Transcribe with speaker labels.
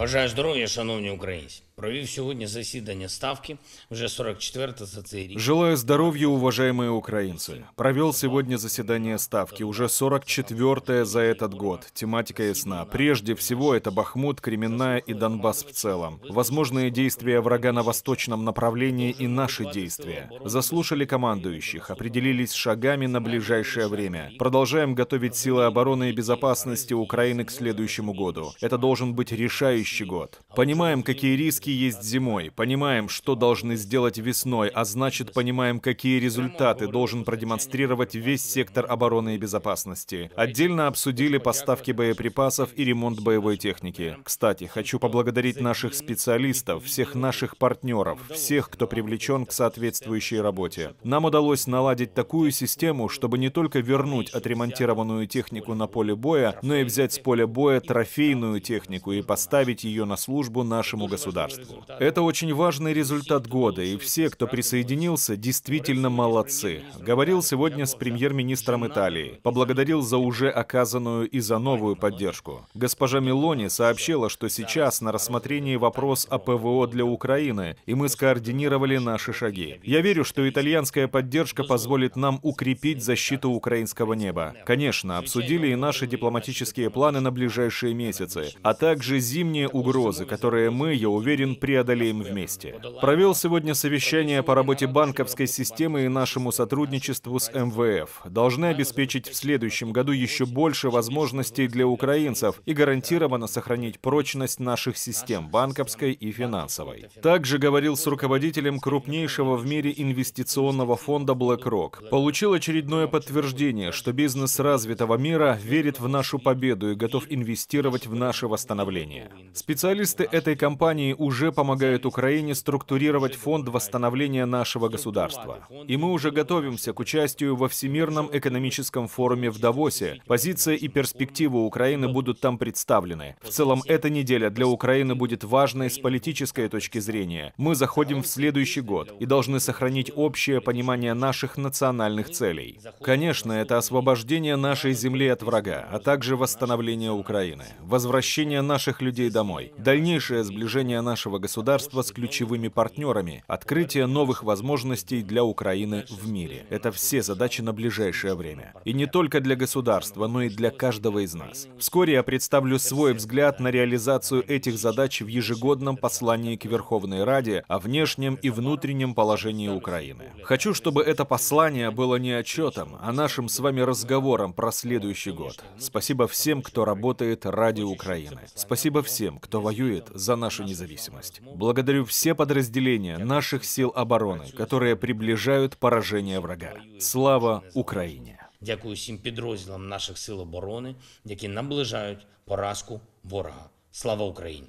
Speaker 1: Бажаю здоров'я, шановні українці провів сьогодні засідання ставки, уже 44-е за цей рік. Желаю здоровья, уважаемые украинцы. Провел сегодня заседание ставки, уже 44-е за этот год. Тематика ясна. Прежде всего, это Бахмут, Кременная и Донбасс в целом. Возможные действия врага на восточном направлении и наши действия. Заслушали командующих, определились шагами на ближайшее время. Продолжаем готовить силы обороны и безопасности Украины к следующему году. Это должен быть решающий год. Понимаем, какие риски навыки есть зимой, понимаем, что должны сделать весной, а значит понимаем, какие результаты должен продемонстрировать весь сектор обороны и безопасности. Отдельно обсудили поставки боеприпасов и ремонт боевой техники. Кстати, хочу поблагодарить наших специалистов, всех наших партнеров, всех, кто привлечен к соответствующей работе. Нам удалось наладить такую систему, чтобы не только вернуть отремонтированную технику на поле боя, но и взять с поля боя трофейную технику и поставить ее на службу нашему государству обществу. Это очень важный результат года, и все, кто присоединился, действительно молодцы. Говорил сегодня с премьер-министром Италии, поблагодарил за уже оказанную и за новую поддержку. Госпожа Мелони сообщила, что сейчас на рассмотрении вопрос о ПВО для Украины, и мы скоординировали наши шаги. Я верю, что итальянская поддержка позволит нам укрепить защиту украинского неба. Конечно, обсудили и наши дипломатические планы на ближайшие месяцы, а также зимние угрозы, которые мы, я уверен, Bitcoin преодолеем вместе. Провел сегодня совещание по работе банковской системы и нашему сотрудничеству с МВФ. Должны обеспечить в следующем году еще больше возможностей для украинцев и гарантированно сохранить прочность наших систем банковской и финансовой. Также говорил с руководителем крупнейшего в мире инвестиционного фонда BlackRock. Получил очередное подтверждение, что бизнес развитого мира верит в нашу победу и готов инвестировать в наше восстановление. Специалисты этой компании уже уже помогают Украине структурировать фонд восстановления нашего государства. И мы уже готовимся к участию во Всемирном экономическом форуме в Давосе. Позиция и перспективы Украины будут там представлены. В целом, эта неделя для Украины будет важной с политической точки зрения. Мы заходим в следующий год и должны сохранить общее понимание наших национальных целей. Конечно, это освобождение нашей земли от врага, а также восстановление Украины, возвращение наших людей домой, дальнейшее сближение наших нашего государства с ключевыми партнерами, открытие новых возможностей для Украины в мире. Это все задачи на ближайшее время. И не только для государства, но и для каждого из нас. Вскоре я представлю свой взгляд на реализацию этих задач в ежегодном послании к Верховной Раде о внешнем и внутреннем положении Украины. Хочу, чтобы это послание было не отчетом, а нашим с вами разговором про следующий год. Спасибо всем, кто работает ради Украины. Спасибо всем, кто воюет за нашу независимость независимость. Благодарю все подразделения наших сил обороны, которые приближают поражение врага. Слава Украине! Дякую всем підрозділам наших сил обороны, которые наближают поразку врага. Слава Украине.